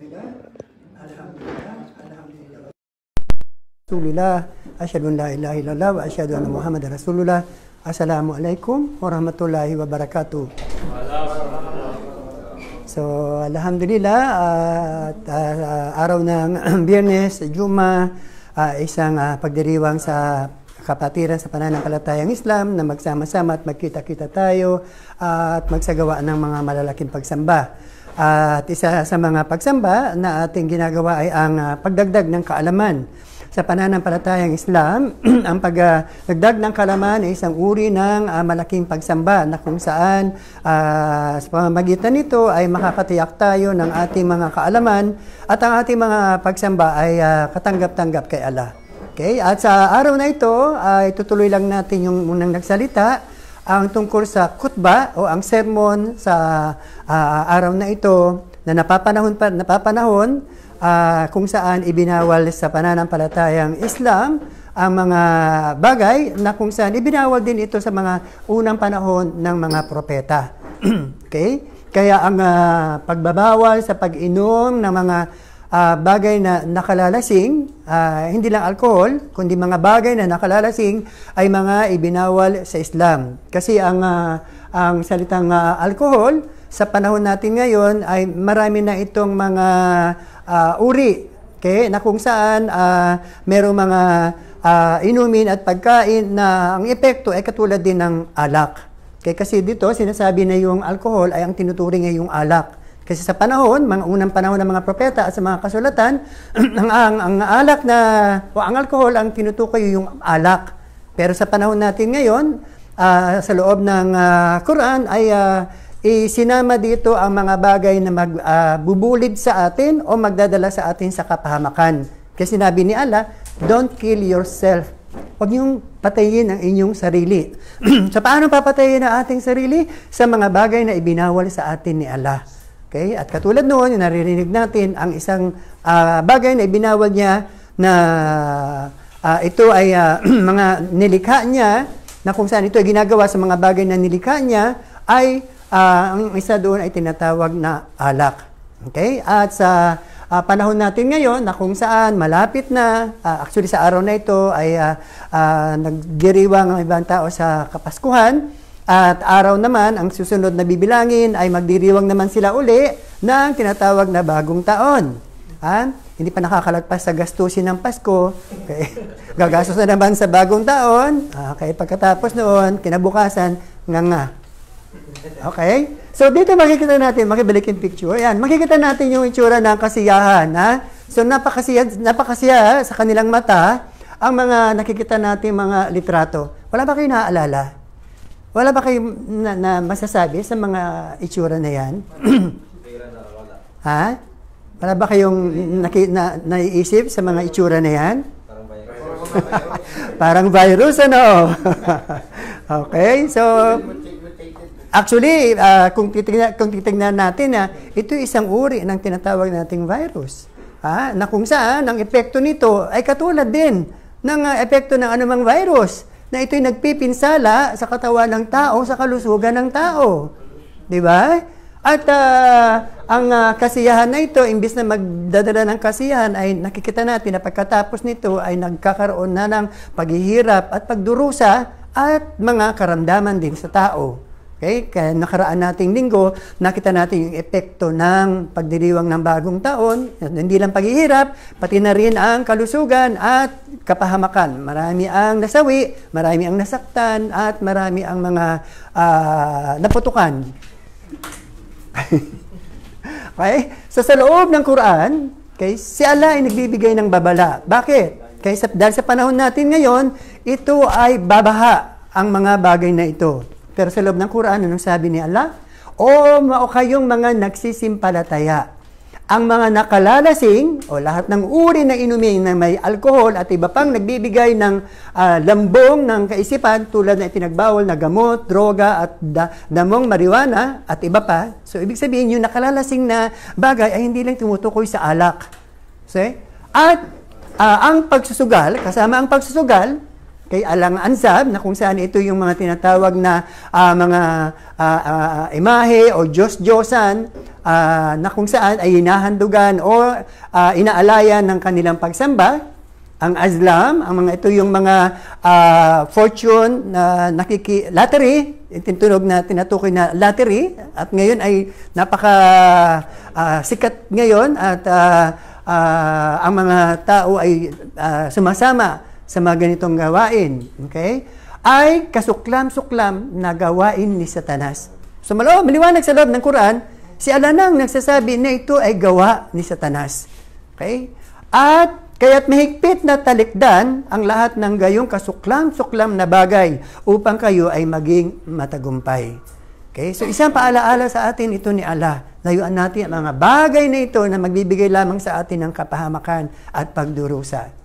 Bismillah. Alhamdulillah. Alhamdulillah. Rasulullah. Asyhadu an la ilaha illallah wa asyhadu anna Muhammadar Rasulullah. Assalamualaikum warahmatullahi wabarakatuh. So, alhamdulillah at uh, ah, araw ng Biyernes, Juma, uh, isang uh, pagdiriwang sa kapatiran sa pananampalatayang Islam na magsama-sama at magkita-kita tayo uh, at magsagawa ng mga malalaking pagsamba. At isa sa mga pagsamba na ating ginagawa ay ang ah, pagdagdag ng kaalaman. Sa pananampalatayang Islam, ang pagdagdag ng kaalaman ay isang uri ng uh, malaking pagsamba na kung saan uh, sa pamamagitan nito ay makakatiyak tayo ng ating mga kaalaman at ang ating mga pagsamba ay uh, katanggap-tanggap kay Allah. Okay? At sa araw na ito, ay uh, tutuloy lang natin yung unang nagsalita ang tungkol sa kutba o ang sermon sa uh, araw na ito na napapanahon pa napapanahon uh, kung saan ibinawal sa pananampalatayang Islam ang mga bagay na kung saan ibinawal din ito sa mga unang panahon ng mga propeta. okay? Kaya ang uh, pagbabawal sa pag-inom ng mga uh, bagay na nakalalasing, uh, hindi lang alcohol, kundi mga bagay na nakalalasing ay mga ibinawal sa Islam. Kasi ang, uh, ang salitang uh, alkohol, sa panahon natin ngayon ay marami na itong mga uh, uri okay, na kung saan uh, merong mga uh, inumin at pagkain na ang epekto ay katulad din ng alak. Okay, kasi dito sinasabi na yung alcohol ay ang tinuturing ay yung alak. Kasi sa panahon, mga unang panahon ng mga propeta at sa mga kasulatan, ang, ang, ang alak na, o ang alkohol ang tinutukoy yung alak. Pero sa panahon natin ngayon, uh, sa loob ng uh, Quran ay uh, isinama dito ang mga bagay na magbubulid uh, sa atin o magdadala sa atin sa kapahamakan. Kasi sinabi ni Allah, don't kill yourself. Huwag niyong patayin ang inyong sarili. so paano papatayin ang ating sarili? Sa mga bagay na ibinawal sa atin ni Allah. Okay? At katulad noon, naririnig natin ang isang uh, bagay na ibinawal niya na uh, ito ay uh, mga nilikha niya na kung saan ito ay ginagawa sa mga bagay na nilikha niya ay uh, ang isa doon ay tinatawag na alak. Okay? At sa uh, panahon natin ngayon na kung saan malapit na, uh, actually sa araw na ito ay uh, uh, naggiriwang ang ibang tao sa Kapaskuhan, at araw naman, ang susunod na bibilangin ay magdiriwang naman sila uli ng tinatawag na bagong taon. Ha? Hindi pa nakakalagpas sa gastusin ng Pasko. Okay. Gagastos na naman sa bagong taon. Okay, pagkatapos noon, kinabukasan, nga nga. Okay? So dito makikita natin, makibalik yung picture. Ayan, makikita natin yung itsura ng kasiyahan. Ha? So napakasiya, napakasiya sa kanilang mata ang mga nakikita natin mga litrato. Wala ba kayo naaalala? Wala ba kayo na, na masasabi sa mga itsura na yan? ha? Wala ba kayong naki, na, naiisip sa mga itsura na yan? Parang virus, ano? okay, so... Actually, uh, kung, titignan, kung titignan natin, uh, ito isang uri ng tinatawag nating virus. Ha? Na kung saan, ang epekto nito ay katulad din ng uh, epekto ng anumang virus na ito'y nagpipinsala sa katawan ng tao, sa kalusugan ng tao. Di ba? At uh, ang uh, kasiyahan na ito, imbis na magdadala ng kasiyahan, ay nakikita natin na pagkatapos nito ay nagkakaroon na ng paghihirap at pagdurusa at mga karamdaman din sa tao. Okay? Kaya nakaraan nating linggo, nakita natin yung epekto ng pagdiriwang ng bagong taon, hindi lang paghihirap, pati na rin ang kalusugan at kapahamakan. Marami ang nasawi, marami ang nasaktan, at marami ang mga uh, naputukan. okay? So sa loob ng Quran, okay, si Allah ay nagbibigay ng babala. Bakit? Kaya dahil sa panahon natin ngayon, ito ay babaha ang mga bagay na ito. Pero sa loob ng Quran, anong sabi ni Allah? O mao kayong mga nagsisimpalataya. Ang mga nakalalasing o lahat ng uri na inumin na may alkohol at iba pang nagbibigay ng uh, lambong ng kaisipan tulad na itinagbawal na gamot, droga at da- damong marijuana at iba pa. So ibig sabihin yung nakalalasing na bagay ay hindi lang tumutukoy sa alak. See? At uh, ang pagsusugal, kasama ang pagsusugal, kay Alang Ansab na kung saan ito yung mga tinatawag na uh, mga uh, uh, imahe o Diyos-Diyosan uh, na kung saan ay inahandugan o uh, inaalayan ng kanilang pagsamba. Ang Azlam, ang mga ito yung mga uh, fortune na nakiki lottery, tinutunog na tinatukoy na lottery at ngayon ay napaka uh, sikat ngayon at uh, uh, ang mga tao ay uh, sumasama sa mga ganitong gawain, okay, ay kasuklam-suklam na gawain ni Satanas. So malo, maliwanag sa loob ng Quran, si Alanang nagsasabi na ito ay gawa ni Satanas. Okay? At Kaya't mahigpit na talikdan ang lahat ng gayong kasuklam-suklam na bagay upang kayo ay maging matagumpay. Okay? So isang paalaala sa atin ito ni Allah. Layuan natin ang mga bagay na ito na magbibigay lamang sa atin ng kapahamakan at pagdurusa.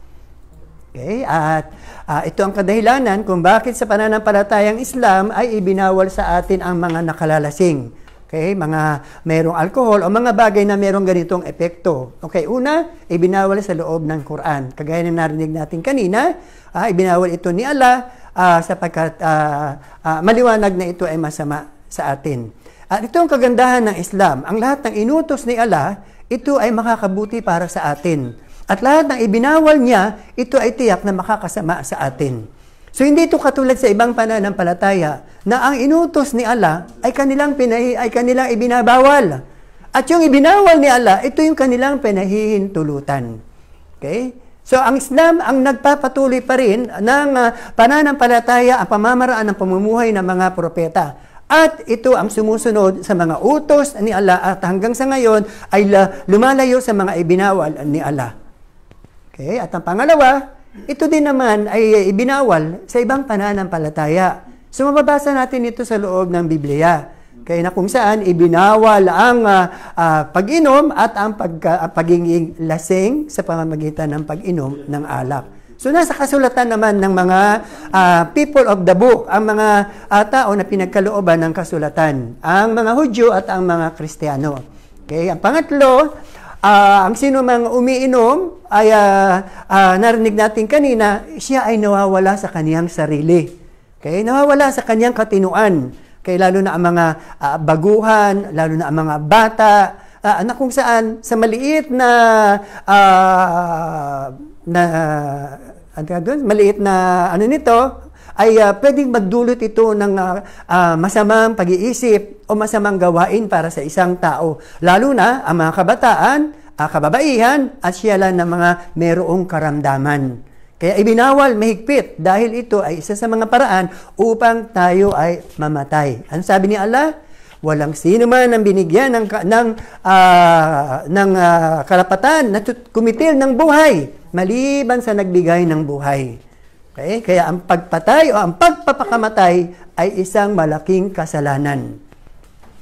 Okay? At uh, ito ang kadahilanan kung bakit sa pananampalatayang Islam ay ibinawal sa atin ang mga nakalalasing. Okay? Mga merong alcohol o mga bagay na merong ganitong epekto. Okay, una, ibinawal sa loob ng Quran. Kagaya ng narinig natin kanina, uh, ibinawal ito ni Allah uh, sapagkat uh, uh, maliwanag na ito ay masama sa atin. At ito ang kagandahan ng Islam. Ang lahat ng inutos ni Allah, ito ay makakabuti para sa atin. At lahat ng ibinawal niya, ito ay tiyak na makakasama sa atin. So hindi ito katulad sa ibang pananampalataya na ang inutos ni Allah ay kanilang pinai ay kanilang ibinabawal. At yung ibinawal ni Allah, ito yung kanilang pinahihintulutan. Okay? So ang Islam ang nagpapatuloy pa rin ng uh, pananampalataya ang pamamaraan ng pamumuhay ng mga propeta. At ito ang sumusunod sa mga utos ni Allah at hanggang sa ngayon ay ah, lumalayo sa mga ibinawal ni Allah. Okay? At ang pangalawa, ito din naman ay ibinawal sa ibang pananampalataya. So mababasa natin ito sa loob ng Biblia. Okay, na kung saan ibinawal ang uh, uh, pag-inom at ang pag, uh, ah, pagiging lasing sa pamamagitan ng pag-inom ng alak. So nasa kasulatan naman ng mga uh, people of the book, ang mga uh, tao na pinagkalooban ng kasulatan, ang mga Hudyo at ang mga Kristiyano. Okay, ang pangatlo, Uh, ang sino mang umiinom ay uh, uh, narinig natin kanina, siya ay nawawala sa kaniyang sarili. Okay? Nawawala sa kaniyang katinuan. Okay, lalo na ang mga uh, baguhan, lalo na ang mga bata, uh, na kung saan sa maliit na uh, na uh, maliit na ano nito, ay uh, pwedeng magdulot ito ng uh, uh, masamang pag-iisip o masamang gawain para sa isang tao. Lalo na ang mga kabataan, uh, kababaihan at siyala ng mga merong karamdaman. Kaya ibinawal mahigpit dahil ito ay isa sa mga paraan upang tayo ay mamatay. Ang sabi ni Allah? Walang sino man ang binigyan ng, ng, uh, ng uh, karapatan na kumitil ng buhay maliban sa nagbigay ng buhay. Okay? Kaya ang pagpatay o ang pagpapakamatay ay isang malaking kasalanan.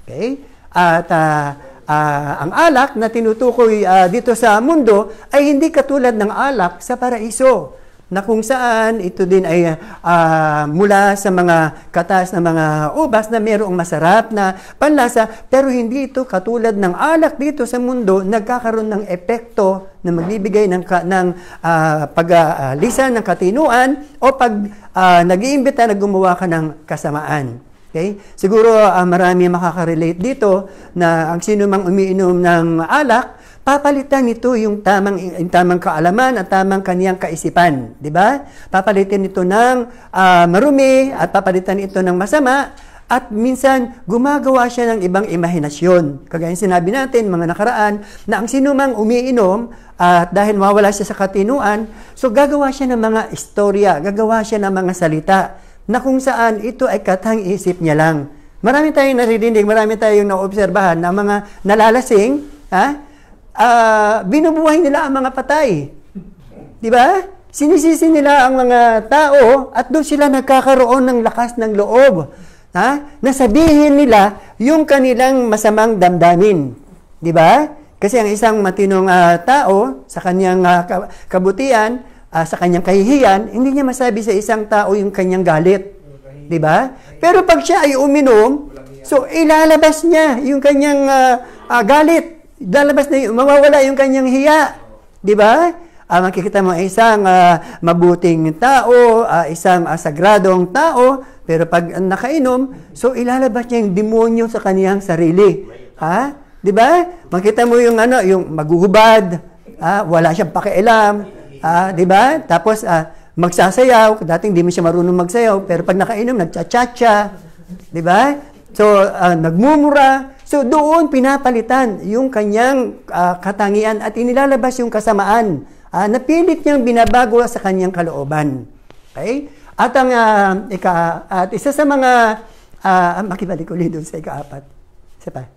Okay? At uh, uh, ang alak na tinutukoy uh, dito sa mundo ay hindi katulad ng alak sa paraiso na kung saan ito din ay uh, mula sa mga katas na mga ubas na mayroong masarap na panlasa pero hindi ito katulad ng alak dito sa mundo nagkakaroon ng epekto na magbibigay ng, ng uh, ah, pag-alisa ng katinuan o pag uh, nag-iimbita na gumawa ka ng kasamaan. Okay? Siguro uh, marami makaka-relate dito na ang sino mang umiinom ng alak Papalitan nito yung tamang, yung tamang kaalaman at tamang kaniyang kaisipan. Di ba? Papalitan nito ng uh, marumi at papalitan ito ng masama at minsan, gumagawa siya ng ibang imahinasyon. Kagaya sinabi natin, mga nakaraan, na ang sinumang umiinom, at uh, dahil mawala siya sa katinuan, so gagawa siya ng mga istorya, gagawa siya ng mga salita, na kung saan ito ay katang isip niya lang. Marami tayong naririnig, marami tayong naobserbahan na mga nalalasing, ha? uh, binubuhay nila ang mga patay. Di ba? Sinisisi nila ang mga tao at doon sila nagkakaroon ng lakas ng loob. Ha? Nasabihin nila yung kanilang masamang damdamin. Di ba? Kasi ang isang matinong uh, tao sa kanyang uh, ah, kabutihan, uh, sa kanyang kahihiyan, hindi niya masabi sa isang tao yung kanyang galit. Di ba? Pero pag siya ay uminom, so ilalabas niya yung kanyang uh, uh, galit lalabas na yung, mawawala yung kanyang hiya. Di ba? Ah, makikita mo isang ah, mabuting tao, ah, isang ah, sagradong tao, pero pag nakainom, so ilalabas niya yung demonyo sa kaniyang sarili. Ha? Di ba? Makita mo yung ano, yung maguhubad, ah, wala siyang pakialam, ah, di ba? Tapos ah, magsasayaw, dating hindi mo siya marunong magsayaw, pero pag nakainom, nagcha-cha-cha, di ba? So, ah, nagmumura, So doon pinapalitan yung kanyang uh, katangian at inilalabas yung kasamaan uh, ah, na pilit niyang binabago sa kanyang kalooban. Okay? At ang uh, ika, at isa sa mga uh, makibalik ulit doon sa ikaapat. Isa pa.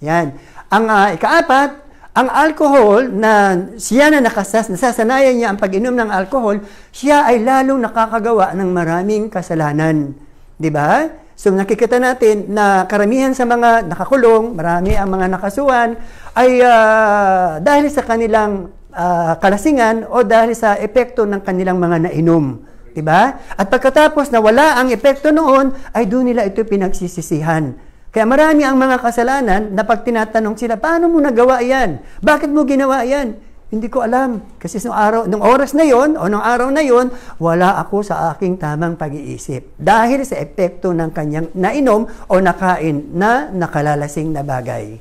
Yan. Ang uh, ikaapat, ang alcohol na siya na nakasas, nasasanayan niya ang pag-inom ng alcohol, siya ay lalong nakakagawa ng maraming kasalanan. Di ba? So nakikita natin na karamihan sa mga nakakulong, marami ang mga nakasuhan, ay uh, dahil sa kanilang uh, kalasingan o dahil sa epekto ng kanilang mga nainom. Diba? At pagkatapos na wala ang epekto noon, ay doon nila ito pinagsisisihan. Kaya marami ang mga kasalanan na pag tinatanong sila, paano mo nagawa yan? Bakit mo ginawa yan? Hindi ko alam. Kasi nung, araw, nung oras na yon o nung araw na yon, wala ako sa aking tamang pag-iisip. Dahil sa epekto ng kanyang nainom o nakain na nakalalasing na bagay.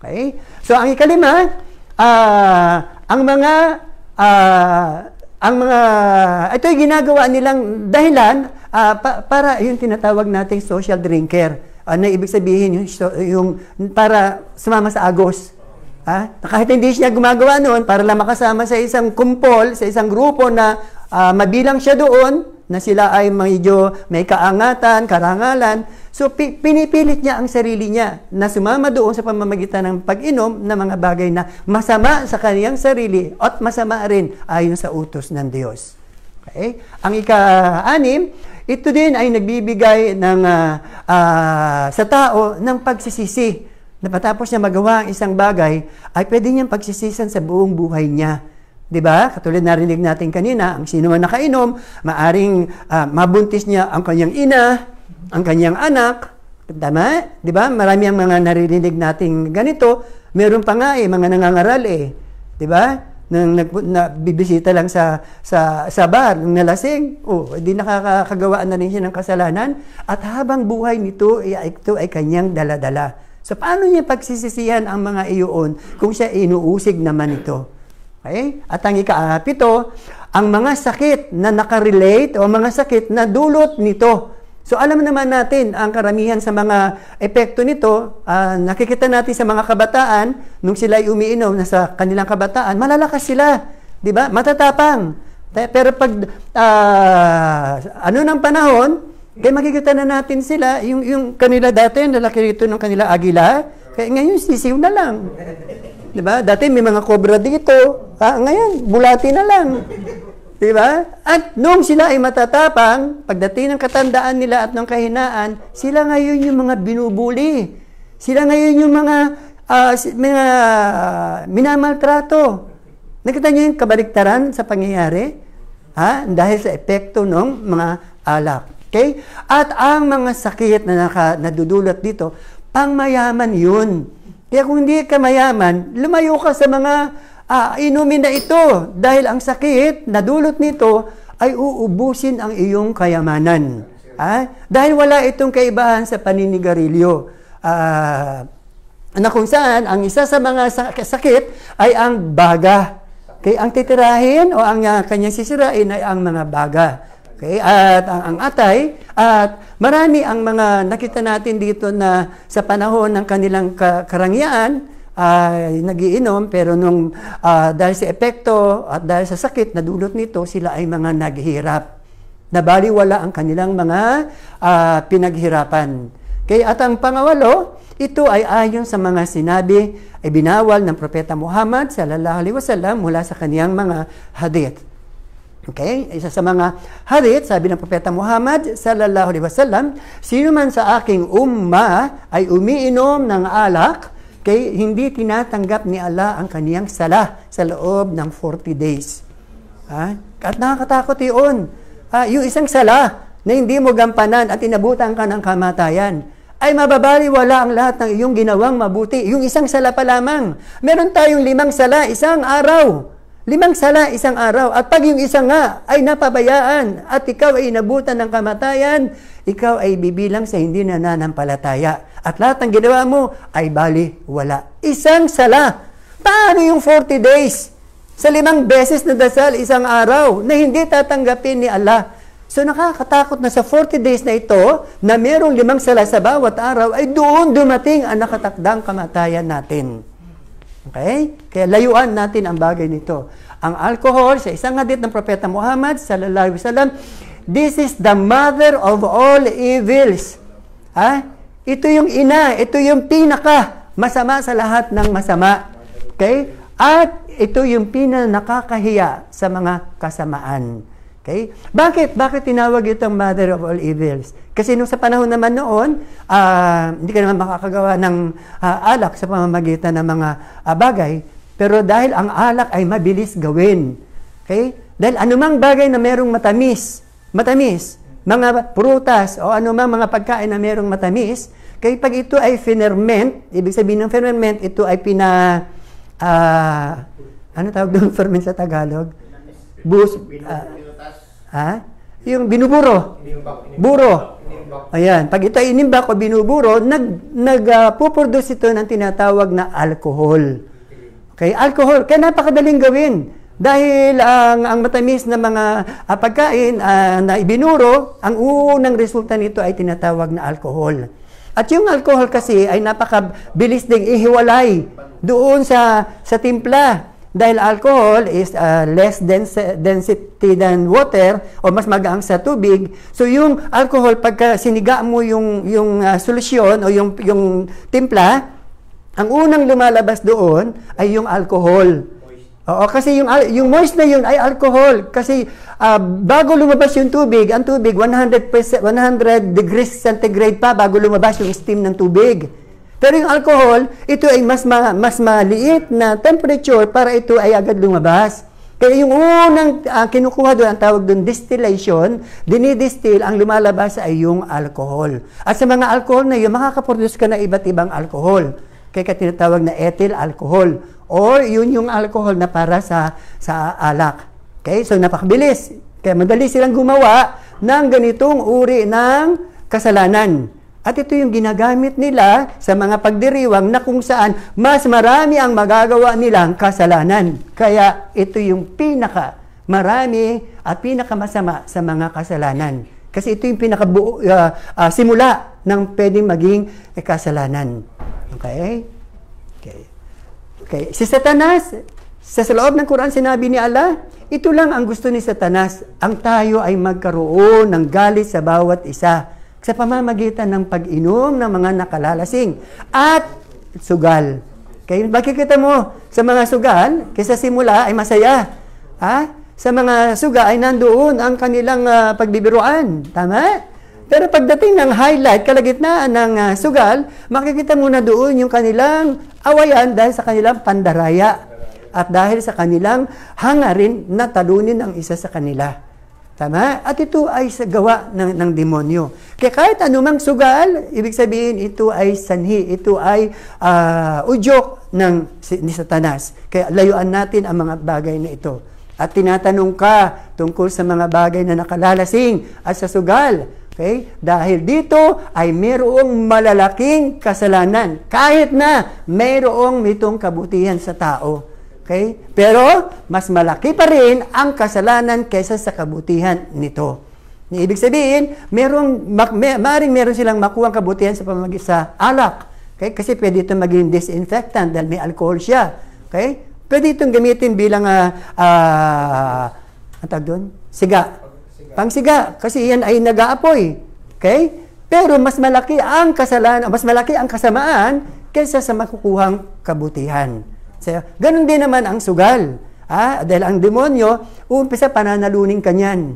Okay? So ang ikalima, uh, ang mga uh, ang mga ito'y ginagawa nilang dahilan uh, pa, para yung tinatawag nating social drinker. Ano uh, ibig sabihin yung, yung para sumama sa agos Ha? Kahit hindi siya gumagawa noon para lang makasama sa isang kumpol, sa isang grupo na uh, mabilang siya doon, na sila ay medyo may kaangatan, karangalan. So, pi- pinipilit niya ang sarili niya na sumama doon sa pamamagitan ng pag-inom ng mga bagay na masama sa kaniyang sarili at masama rin ayon sa utos ng Diyos. Okay? Ang ika-anim, ito din ay nagbibigay ng, uh, uh, sa tao ng pagsisisi na patapos niya magawa ang isang bagay, ay pwede niyang pagsisisan sa buong buhay niya. 'Di ba? Katulad narinig natin kanina, ang sino man nakainom, maaring uh, mabuntis niya ang kanyang ina, ang kanyang anak, tama? 'Di ba? Marami ang mga naririnig nating ganito. Meron pa nga eh mga nangangaral eh. 'Di ba? Nang nag, na, lang sa sa sa bar, nung nalasing, oh, di nakakagawa na rin siya ng kasalanan at habang buhay nito, eh, ay, ito ay kanyang daladala. -dala. So, paano niya pagsisisihan ang mga iyon kung siya inuusig naman ito? Okay? At ang ikaapito, ang mga sakit na nakarelate o mga sakit na dulot nito. So, alam naman natin ang karamihan sa mga epekto nito, uh, nakikita natin sa mga kabataan, nung sila ay umiinom na sa kanilang kabataan, malalakas sila, di ba? Matatapang. Pero pag uh, ano ng panahon, kaya makikita na natin sila, yung, yung kanila dati, nalaki rito ng kanila agila, kaya ngayon sisiw na lang. Di ba? Dati may mga cobra dito, ah, ngayon, bulati na lang. Di ba? At noong sila ay matatapang, pagdating ng katandaan nila at ng kahinaan, sila ngayon yung mga binubuli. Sila ngayon yung mga, uh, mga uh, minamaltrato. Nakita niyo yung kabaliktaran sa pangyayari? Ha? Dahil sa epekto ng mga alak. Okay? At ang mga sakit na naka, nadudulot dito, mayaman yun. Kaya kung hindi ka mayaman, lumayo ka sa mga ah, inumin na ito. Dahil ang sakit na dulot nito ay uubusin ang iyong kayamanan. Ah? Dahil wala itong kaibahan sa paninigarilyo. Ah, na kung saan, ang isa sa mga sakit ay ang baga. Okay, ang titirahin o ang uh, kanyang sisirain ay ang mga baga. Okay? At ang, ang atay, at marami ang mga nakita natin dito na sa panahon ng kanilang ka- karangyaan, ay uh, nagiinom pero nung uh, dahil sa epekto at dahil sa sakit na dulot nito sila ay mga naghihirap. Nabaliwala ang kanilang mga uh, pinaghirapan. Okay, at ang pangawalo, ito ay ayon sa mga sinabi ay binawal ng propeta Muhammad sallallahu alaihi wasallam mula sa kaniyang mga hadith. Okay? Isa sa mga harit, sabi ng Propeta Muhammad sallallahu alaihi wasallam, sino man sa aking umma ay umiinom ng alak, kay hindi tinatanggap ni Allah ang kaniyang sala sa loob ng 40 days. Ha? At nakakatakot iyon. Ha? Yung isang sala na hindi mo gampanan at inabutan ka ng kamatayan, ay wala ang lahat ng iyong ginawang mabuti. Yung isang sala pa lamang. Meron tayong limang sala, isang araw. Limang sala isang araw. At pag yung isa nga ay napabayaan at ikaw ay inabutan ng kamatayan, ikaw ay bibilang sa hindi nananampalataya. At lahat ng ginawa mo ay bali wala. Isang sala. Paano yung 40 days? Sa limang beses na dasal isang araw na hindi tatanggapin ni Allah. So nakakatakot na sa 40 days na ito na merong limang sala sa bawat araw ay doon dumating ang nakatakdang kamatayan natin. Okay? Kaya layuan natin ang bagay nito. Ang alcohol, sa isang hadith ng Propeta Muhammad, sallallahu alaihi wasallam, this is the mother of all evils. Ha? Ito yung ina, ito yung pinaka masama sa lahat ng masama. Okay? At ito yung pinaka nakakahiya sa mga kasamaan. Okay? Bakit? Bakit tinawag itong mother of all evils? Kasi nung sa panahon naman noon, uh, hindi ka naman makakagawa ng uh, alak sa pamamagitan ng mga uh, bagay. Pero dahil ang alak ay mabilis gawin. Okay? Dahil anumang bagay na merong matamis, matamis, mga prutas o anumang mga pagkain na merong matamis, kay pag ito ay ferment, ibig sabihin ng ferment, ito ay pina, uh, ano tawag doon ferment sa Tagalog? Bus, uh, Ha? Yung binuburo. Buro. Ayan, pag ito inimbak o binuburo, nag nagpuproduce uh, ito ng tinatawag na alcohol. Okay, alcohol. Kaya napakadaling gawin. Dahil ang, ang matamis na mga ah, pagkain ah, na ibinuro, ang unang resulta nito ay tinatawag na alcohol. At yung alcohol kasi ay napakabilis ding ihiwalay doon sa, sa timpla. Dahil alcohol is uh, less dense, density than water o mas magaang sa tubig. So yung alcohol pagka siniga mo yung yung uh, solusyon o yung yung timpla, ang unang lumalabas doon ay yung alcohol. Oo, kasi yung, yung moist na yun ay alcohol. Kasi uh, bago lumabas yung tubig, ang tubig 100%, 100 degrees centigrade pa bago lumabas yung steam ng tubig. Pero yung alcohol, ito ay mas, ma mas maliit na temperature para ito ay agad lumabas. Kaya yung unang uh, kinukuha doon, ang tawag doon distillation, dinidistill, ang lumalabas ay yung alcohol. At sa mga alcohol na yun, makakaproduce ka na iba't ibang alcohol. Kaya tinatawag na ethyl alcohol. Or yun yung alcohol na para sa, sa alak. Okay? So napakabilis. Kaya madali silang gumawa ng ganitong uri ng kasalanan. At ito yung ginagamit nila sa mga pagdiriwang na kung saan mas marami ang magagawa nilang kasalanan. Kaya ito yung pinaka marami at pinakamasama sa mga kasalanan. Kasi ito yung pinaka uh, ah, uh, ah, simula ng pwedeng maging eh, kasalanan. Okay? Okay. Okay. Si Satanas, sa loob ng Quran sinabi ni Allah, ito lang ang gusto ni Satanas, ang tayo ay magkaroon ng galit sa bawat isa sa pamamagitan ng pag-inom ng mga nakalalasing at sugal. Okay? Makikita mo, sa mga sugal, kaysa simula ay masaya. Ha? Sa mga suga ay nandoon ang kanilang uh, pagbibiruan. Tama? Pero pagdating ng highlight, kalagitnaan ng uh, sugal, makikita mo na doon yung kanilang awayan dahil sa kanilang pandaraya at dahil sa kanilang hangarin na talunin ang isa sa kanila. Tama? At ito ay sa gawa ng, ng demonyo. Kaya kahit anumang sugal, ibig sabihin ito ay sanhi, ito ay uh, udyok ng ni Satanas. Kaya layuan natin ang mga bagay na ito. At tinatanong ka tungkol sa mga bagay na nakalalasing at sa sugal. Okay? Dahil dito ay mayroong malalaking kasalanan. Kahit na mayroong mitong kabutihan sa tao. Okay? Pero, mas malaki pa rin ang kasalanan kaysa sa kabutihan nito. Ibig sabihin, merong, may, maaaring meron silang makuha kabutihan sa pamamagitan sa alak. Okay? Kasi pwede itong maging disinfectant dahil may alcohol siya. Okay? Pwede itong gamitin bilang, uh, ah, uh, ah, ang tawag doon? Siga. Pangsiga. Kasi yan ay nag-aapoy. Okay? Pero mas malaki ang kasalanan, mas malaki ang kasamaan kaysa sa makukuhang kabutihan. Sa'yo. Ganon din naman ang sugal. Ah, dahil ang demonyo, uumpisa pananalunin ka niyan.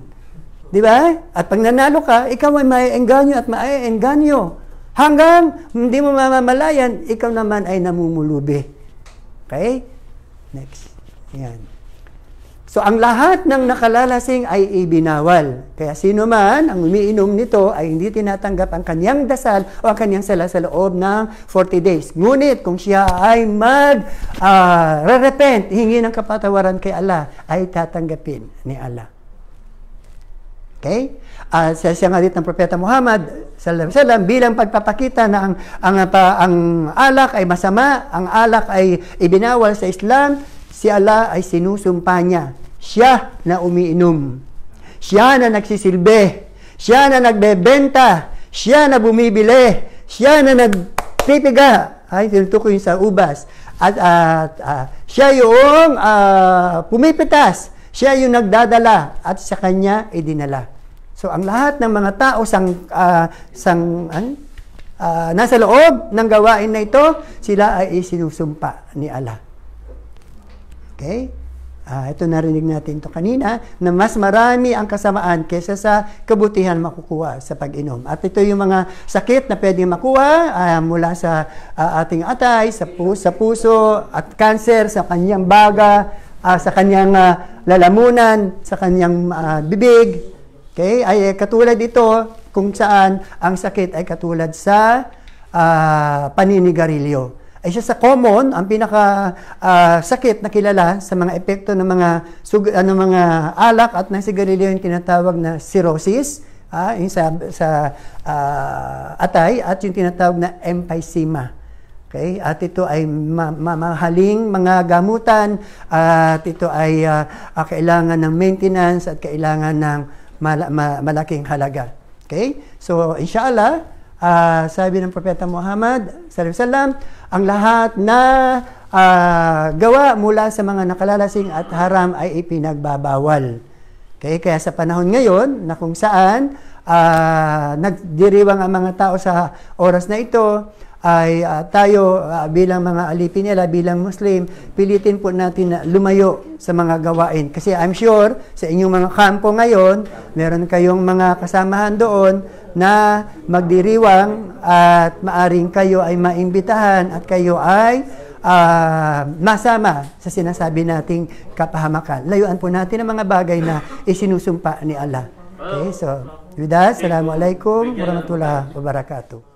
Di ba? At pag nanalo ka, ikaw ay maienganyo at maiengganyo. Hanggang hindi mo mamamalayan, ikaw naman ay namumulubi. Okay? Next. Yan. So ang lahat ng nakalalasing ay ibinawal. Kaya sino man ang umiinom nito ay hindi tinatanggap ang kanyang dasal o ang kanyang sala sa loob ng 40 days. Ngunit kung siya ay mag uh, ah, repent hingi ng kapatawaran kay Allah, ay tatanggapin ni Allah. Okay? Uh, sa siya nga ng Propeta Muhammad, salam, salam, bilang pagpapakita na ang, ang, pa, ang alak ay masama, ang alak ay ibinawal sa Islam, si Allah ay sinusumpa niya. Siya na umiinom. Siya na nagsisilbi. Siya na nagbebenta. Siya na bumibili. Siya na nagtitiga. Ay, tinutukoy sa ubas. At, at uh, siya yung uh, pumipitas. Siya yung nagdadala at sa kanya idinala. So ang lahat ng mga tao sang uh, sang an? uh, nasa loob ng gawain na ito, sila ay isinusumpa ni Allah. Okay? Uh, ito narinig natin to kanina, na mas marami ang kasamaan kaysa sa kabutihan makukuha sa pag-inom. At ito yung mga sakit na pwedeng makuha uh, mula sa uh, ating atay, sa, pu- sa puso, at cancer, sa kanyang baga, uh, sa kanyang uh, lalamunan, sa kanyang uh, bibig. Okay? Ay eh, katulad ito kung saan ang sakit ay katulad sa uh, paninigarilyo ay siya sa common, ang pinaka uh, sakit na kilala sa mga epekto ng mga sug, uh, mga alak at ng sigarilyo yung tinatawag na cirrhosis, uh, sa, sa uh, atay at yung tinatawag na emphysema. Okay? At ito ay ma- mahaling mga gamutan at ito ay uh, uh, kailangan ng maintenance at kailangan ng mal- ma- malaking halaga. Okay? So, inshallah, uh, sabi ng Propeta Muhammad, salam, ang lahat na uh, gawa mula sa mga nakalalasing at haram ay ipinagbabawal. Kaya, kaya sa panahon ngayon na kung saan uh, nagdiriwang ang mga tao sa oras na ito, ay uh, tayo uh, bilang mga alipin nila, bilang Muslim, pilitin po natin na lumayo sa mga gawain. Kasi I'm sure sa inyong mga kampo ngayon, meron kayong mga kasamahan doon na magdiriwang at maaring kayo ay maimbitahan at kayo ay uh, masama sa sinasabi nating kapahamakan. Layuan po natin ang mga bagay na isinusumpa ni Allah. Okay, so with that, Assalamualaikum warahmatullahi wabarakatuh.